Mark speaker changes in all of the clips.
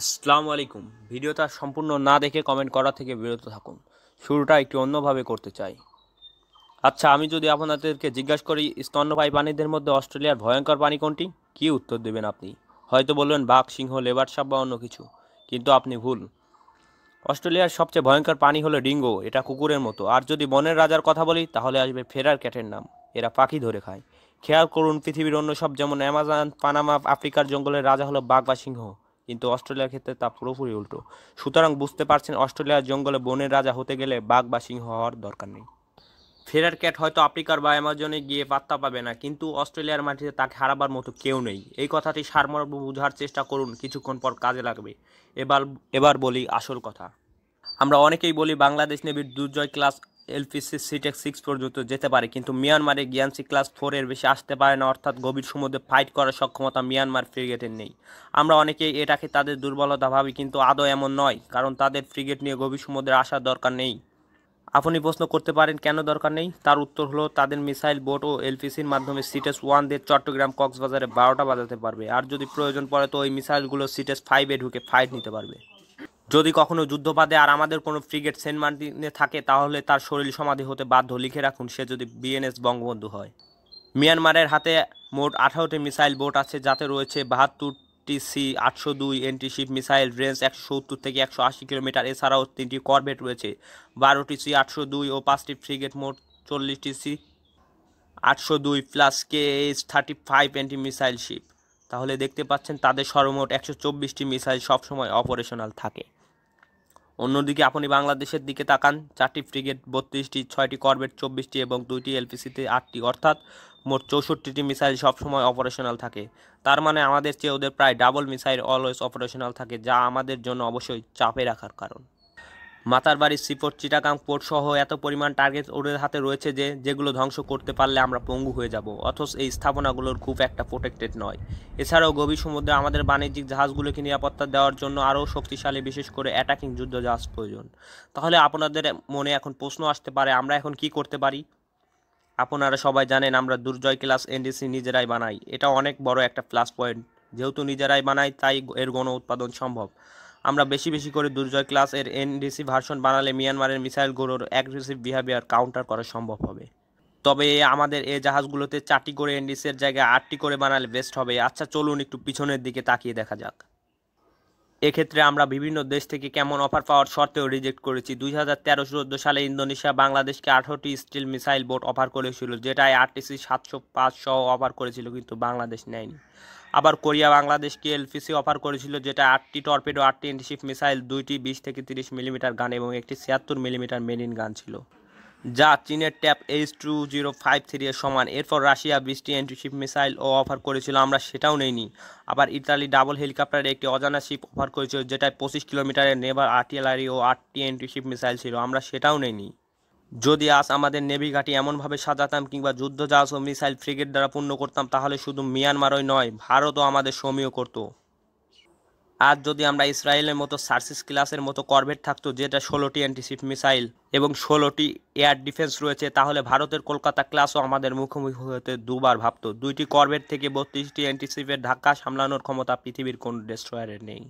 Speaker 1: আসসালামু আলাইকুম ভিডিওটা সম্পূর্ণ না দেখে কমেন্ট করা থেকে বিরত থাকুন শুরুটা একটু অন্যভাবে করতে চাই আচ্ছা আমি যদি আপনাদেরকে জিজ্ঞাসা করি স্তন্যপায়ী প্রাণীদের মধ্যে অস্ট্রেলিয়ার ভয়ঙ্কর প্রাণী কোনটি কি উত্তর দেবেন আপনি হয়তো বলবেন বাঘ সিংহ লেবার সাপ বা অন্য কিছু কিন্তু আপনি ভুল অস্ট্রেলিয়ার সবচেয়ে ভয়ঙ্কর প্রাণী হলো ডিঙ্গো এটা কুকুরের মতো আর যদি বনের রাজার কথা বলি তাহলে আসবে ফেরার ক্যাটের নাম এরা পাখি ধরে খায় খেয়াল করুন পৃথিবীর অন্য সব যেমন অ্যামাজন পানামা আফ্রিকার জঙ্গলের রাজা হলো বাঘ বা সিংহ কিন্তু অস্ট্রেলিয়ার ক্ষেত্রে তা পুরোপুরি উল্টো সুতরাং বুঝতে পারছেন অস্ট্রেলিয়ার জঙ্গলে বনের রাজা হতে গেলে বাঘ বা সিংহ হওয়ার দরকার নেই ফেরার ক্যাট হয়তো আফ্রিকার বা অ্যামাজনে গিয়ে পাত্তা পাবে না কিন্তু অস্ট্রেলিয়ার মাটিতে তাকে হারাবার মতো কেউ নেই এই কথাটি সারমর্ম বোঝার চেষ্টা করুন কিছুক্ষণ পর কাজে লাগবে এবার এবার বলি আসল কথা আমরা অনেকেই বলি বাংলাদেশ নেভির দুর্জয় ক্লাস এলপিসি সিটেক সিক্স পর্যন্ত যেতে পারে কিন্তু মিয়ানমারে গিয়ানসি ক্লাস ফোরের বেশি আসতে পারে না অর্থাৎ গভীর সমুদ্রে ফাইট করার সক্ষমতা মিয়ানমার ফ্রিগেটের নেই আমরা অনেকেই এটাকে তাদের দুর্বলতা ভাবি কিন্তু আদৌ এমন নয় কারণ তাদের ফ্রিগেট নিয়ে গভীর সমুদ্রে আসার দরকার নেই আপনি প্রশ্ন করতে পারেন কেন দরকার নেই তার উত্তর হলো তাদের মিসাইল বোট ও এলপিসির মাধ্যমে সিটেস ওয়ানদের e চট্টগ্রাম কক্সবাজারে বারোটা বাজাতে পারবে আর যদি প্রয়োজন পড়ে তো ওই মিসাইলগুলো সিটেস ফাইভে e ঢুকে ফাইট নিতে পারবে যদি কখনো যুদ্ধপাদে আর আমাদের কোনো ফ্রিগেট সেন্ট মার্টিনে থাকে তাহলে তার শরীর সমাধি হতে বাধ্য লিখে রাখুন সে যদি বিএনএস বঙ্গবন্ধু হয় মিয়ানমারের হাতে মোট আঠারোটি মিসাইল বোট আছে যাতে রয়েছে বাহাত্তরটি সি আটশো দুই এন্টিশিপ মিসাইল রেঞ্জ একশো সত্তর থেকে একশো আশি কিলোমিটার এছাড়াও তিনটি করভেট রয়েছে বারোটি সি আটশো দুই ও পাঁচটি ফ্রিগেট মোট চল্লিশটি সি আটশো দুই plus K H thirty five anti missile ship তাহলে দেখতে পাচ্ছেন তাদের সর্বমোট একশো চব্বিশটি মিসাইল সবসময় অপারেশনাল থাকে অন্যদিকে আপনি বাংলাদেশের দিকে তাকান চারটি ফ্রিগেট বত্রিশটি ছয়টি করবেট চব্বিশটি এবং দুইটি এলপিসিতে আটটি অর্থাৎ মোট চৌষট্টিটি মিসাইল সবসময় অপারেশনাল থাকে তার মানে আমাদের চেয়ে ওদের প্রায় ডাবল মিসাইল অলওয়েজ অপারেশনাল থাকে যা আমাদের জন্য অবশ্যই চাপে রাখার কারণ মাতার বাড়ির সিপোর্ট চিটাগাং পোর্ট সহ এত পরিমাণ টার্গেট ওদের হাতে রয়েছে যে যেগুলো ধ্বংস করতে পারলে আমরা পঙ্গু হয়ে যাব অথচ এই স্থাপনাগুলোর খুব একটা প্রোটেক্টেড নয় এছাড়াও গভীর সমুদ্রে আমাদের বাণিজ্যিক জাহাজগুলোকে নিরাপত্তা দেওয়ার জন্য আরও শক্তিশালী বিশেষ করে অ্যাটাকিং যুদ্ধ জাহাজ প্রয়োজন তাহলে আপনাদের মনে এখন প্রশ্ন আসতে পারে আমরা এখন কি করতে পারি আপনারা সবাই জানেন আমরা দুর্জয় ক্লাস এনডিসি নিজেরাই বানাই এটা অনেক বড় একটা প্লাস পয়েন্ট যেহেতু নিজেরাই বানাই তাই এর গণ উৎপাদন সম্ভব আমরা বেশি বেশি করে দুর্জয় ক্লাস এর এনডিসি ভার্সন বানালে মিয়ানমারের মিসাইল গুলোর অ্যাগ্রেসিভ বিহেভিয়ার কাউন্টার করা সম্ভব হবে তবে আমাদের এ জাহাজগুলোতে চারটি করে এনডিসির এর জায়গায় আটটি করে বানালে বেস্ট হবে আচ্ছা চলুন একটু পিছনের দিকে তাকিয়ে দেখা যাক এক্ষেত্রে আমরা বিভিন্ন দেশ থেকে কেমন অফার পাওয়ার শর্তেও রিজেক্ট করেছি দুই হাজার তেরো চোদ্দো সালে ইন্দোনেশিয়া বাংলাদেশকে আঠারোটি স্টিল মিসাইল বোট অফার করেছিল যেটায় আরটিসি সাতশো পাঁচ সহ অফার করেছিল কিন্তু বাংলাদেশ নেয়নি আবার কোরিয়া বাংলাদেশকে এলপিসি অফার করেছিল যেটা আটটি টর্পেডো আটটি এন্টিশিপ মিসাইল দুইটি বিশ থেকে তিরিশ মিলিমিটার গান এবং একটি ছিয়াত্তর মিলিমিটার মেরিন গান ছিল যা চীনের type H two zero five three এর সমান এরপর রাশিয়া বিশটি অ্যান্টিশিপ মিসাইল ও অফার করেছিল আমরা সেটাও নেইনি আবার ইতালি ডাবল হেলিকপ্টারে একটি অজানা শিপ অফার করেছিল যেটায় পঁচিশ কিলোমিটারের নেভার আর্টিলারি ও আটটি অ্যান্টিশিপ মিসাইল ছিল আমরা সেটাও নেইনি যদি আজ আমাদের নেভি ঘাঁটি এমনভাবে সাজাতাম কিংবা যুদ্ধ জাহাজ ও মিসাইল ফ্রিগেট দ্বারা পূর্ণ করতাম তাহলে শুধু মিয়ানমারই নয় ভারতও আমাদের সমীয় করত আজ যদি আমরা ইসরায়েলের মতো সার্সিস ক্লাসের মতো করভেট থাকতো যেটা ষোলোটি অ্যান্টিসিপ মিসাইল এবং ষোলোটি এয়ার ডিফেন্স রয়েছে তাহলে ভারতের কলকাতা ক্লাসও আমাদের মুখোমুখি হতে দুবার ভাবত দুইটি করভেট থেকে বত্রিশটি অ্যান্টিসিপের ধাক্কা সামলানোর ক্ষমতা পৃথিবীর কোন ডেস্ট্রয়ারের নেই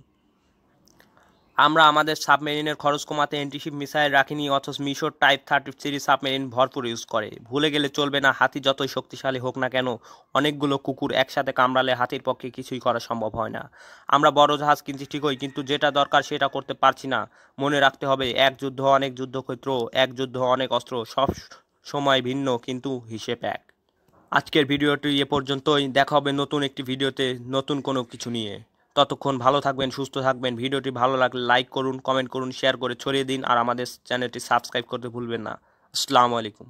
Speaker 1: আমরা আমাদের সাবমেরিনের খরচ কমাতে এন্টিশিপ মিসাইল রাখিনি অথচ মিশর টাইপ থার্টি সিরিজ সাবমেরিন ভরপুর ইউজ করে ভুলে গেলে চলবে না হাতি যতই শক্তিশালী হোক না কেন অনেকগুলো কুকুর একসাথে কামড়ালে হাতির পক্ষে কিছুই করা সম্ভব হয় না আমরা বড় জাহাজ কিনছি ঠিকই কিন্তু যেটা দরকার সেটা করতে পারছি না মনে রাখতে হবে এক যুদ্ধ অনেক যুদ্ধক্ষেত্র এক যুদ্ধ অনেক অস্ত্র সব সময় ভিন্ন কিন্তু হিসেব এক আজকের ভিডিওটি এ পর্যন্তই দেখা হবে নতুন একটি ভিডিওতে নতুন কোনো কিছু নিয়ে ততক্ষণ ভালো থাকবেন সুস্থ থাকবেন ভিডিওটি ভালো লাগলে লাইক করুন কমেন্ট করুন শেয়ার করে ছড়িয়ে দিন আর আমাদের চ্যানেলটি সাবস্ক্রাইব করতে ভুলবেন না আসসালামু আলাইকুম